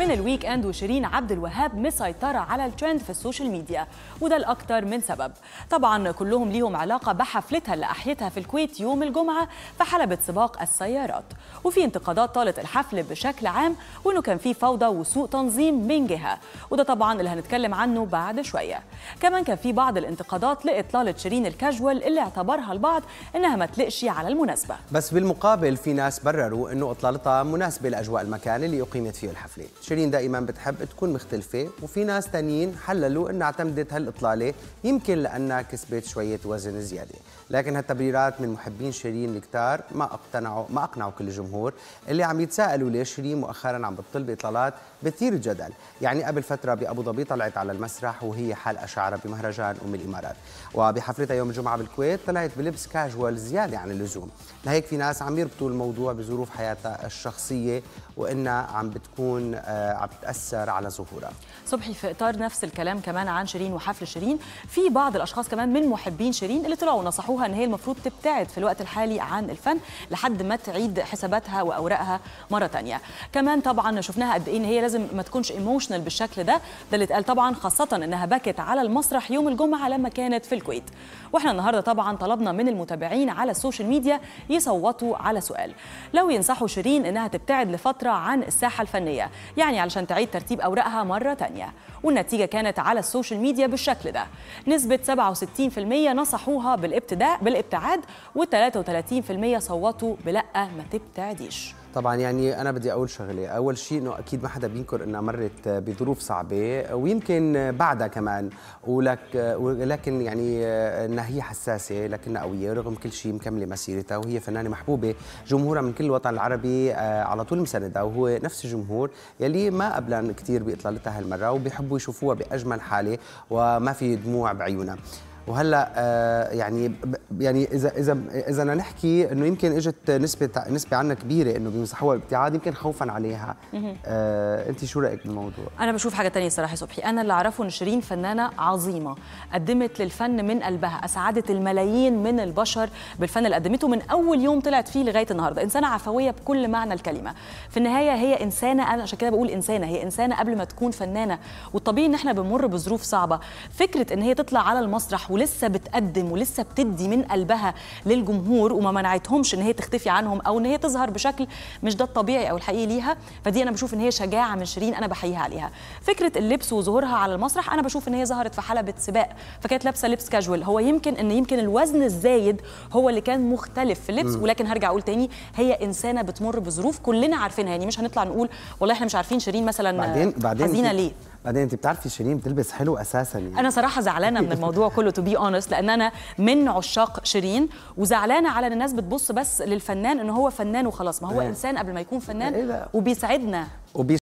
من الويك اند وشيرين عبد الوهاب مسيطرة على الترند في السوشيال ميديا وده لأكتر من سبب طبعا كلهم ليهم علاقة بحفلتها اللي أحيتها في الكويت يوم الجمعة في حلبة سباق السيارات وفي انتقادات طالت الحفل بشكل عام وأنه كان في فوضى وسوء تنظيم من جهة وده طبعا اللي هنتكلم عنه بعد شوية كمان كان في بعض الانتقادات لإطلالة شيرين الكاجوال اللي اعتبرها البعض إنها ما تلقش على المناسبة بس بالمقابل في ناس برروا أنه إطلالتها مناسبة لأجواء المكان اللي أقيمت فيه الحفلة شيرين دائما بتحب تكون مختلفة وفي ناس تانيين حللوا أنها اعتمدت هالإطلالة يمكن لأنها كسبت شوية وزن زيادة لكن هالتبريرات من محبين شيرين الكتار ما اقتنعوا ما أقنعوا كل الجمهور اللي عم يتساءلوا ليش شيرين مؤخرا عم بتطلب إطلالات بتثير الجدل يعني قبل فترة بأبو ظبي طلعت على المسرح وهي حلقة شعرة بمهرجان أم الإمارات وبحفلتها يوم الجمعة بالكويت طلعت بلبس كاجوال زيادة عن اللزوم لهيك في ناس عم يربطوا الموضوع بظروف حياتها الشخصية وإنها عم بتكون آه، عم تاثر على ظهورها صبحي في اطار نفس الكلام كمان عن شيرين وحفل شيرين في بعض الاشخاص كمان من محبين شيرين اللي طلعوا نصحوها ان هي المفروض تبتعد في الوقت الحالي عن الفن لحد ما تعيد حساباتها واوراقها مره ثانيه كمان طبعا شفناها قد ايه ان هي لازم ما تكونش ايموشنال بالشكل ده ده اللي اتقال طبعا خاصه انها بكت على المسرح يوم الجمعه لما كانت في الكويت واحنا النهارده طبعا طلبنا من المتابعين على السوشيال ميديا يصوتوا على سؤال لو ينصحوا شيرين انها تبتعد لفتره عن الساحه الفنيه يعني علشان تعيد ترتيب أوراقها مرة تانية والنتيجة كانت على السوشيال ميديا بالشكل ده نسبة 67% نصحوها بالابتداء بالابتعاد و33% صوتوا بلأ ما تبتعديش طبعا يعني انا بدي اقول شغله اول شيء انه اكيد ما حدا بينكر انها مرت بظروف صعبه ويمكن بعدها كمان ولك ولكن يعني انها هي حساسه لكنها قويه رغم كل شيء مكمله مسيرتها وهي فنانه محبوبه جمهورها من كل الوطن العربي آه، على طول مسندها وهو نفس الجمهور يلي ما قبلان كثير باطلالتها هالمره وبيحبوا يشوفوها باجمل حاله وما في دموع بعيونها وهلا آه، يعني يعني اذا اذا اذا بدنا نحكي انه يمكن اجت نسبه نسبه عنا كبيره انه بيمسحوها الابتعاد يمكن خوفا عليها آه انت شو رايك بالموضوع انا بشوف حاجه ثانيه صراحه صبحي انا اللي اعرفه ان شيرين فنانه عظيمه قدمت للفن من قلبها اسعدت الملايين من البشر بالفن اللي قدمته من اول يوم طلعت فيه لغايه النهارده انسانه عفويه بكل معنى الكلمه في النهايه هي انسانه انا عشان كده بقول انسانه هي انسانه قبل ما تكون فنانه والطبيعي ان احنا بنمر بظروف صعبه فكره ان هي تطلع على المسرح ولسه بتقدم ولسه بتدي من من قلبها للجمهور وما منعتهمش ان هي تختفي عنهم او ان هي تظهر بشكل مش ده الطبيعي او الحقيقي ليها فدي انا بشوف ان هي شجاعه من شيرين انا بحييها عليها فكره اللبس وظهورها على المسرح انا بشوف ان هي ظهرت في حلبه سباق فكانت لابسه لبس كاجوال هو يمكن ان يمكن الوزن الزايد هو اللي كان مختلف في اللبس ولكن هرجع اقول تاني هي انسانه بتمر بظروف كلنا عارفينها يعني مش هنطلع نقول والله احنا مش عارفين شيرين مثلا بعدين بعدين حزينه ليه بعدين انت بتعرفي شيرين بتلبس حلو اساسا يعني. انا صراحه زعلانه من الموضوع كله تو بي اونست لان انا من عشاق شيرين وزعلانه على ان الناس بتبص بس للفنان ان هو فنان وخلاص ما هو إيه. انسان قبل ما يكون فنان إيه وبيسعدنا وبي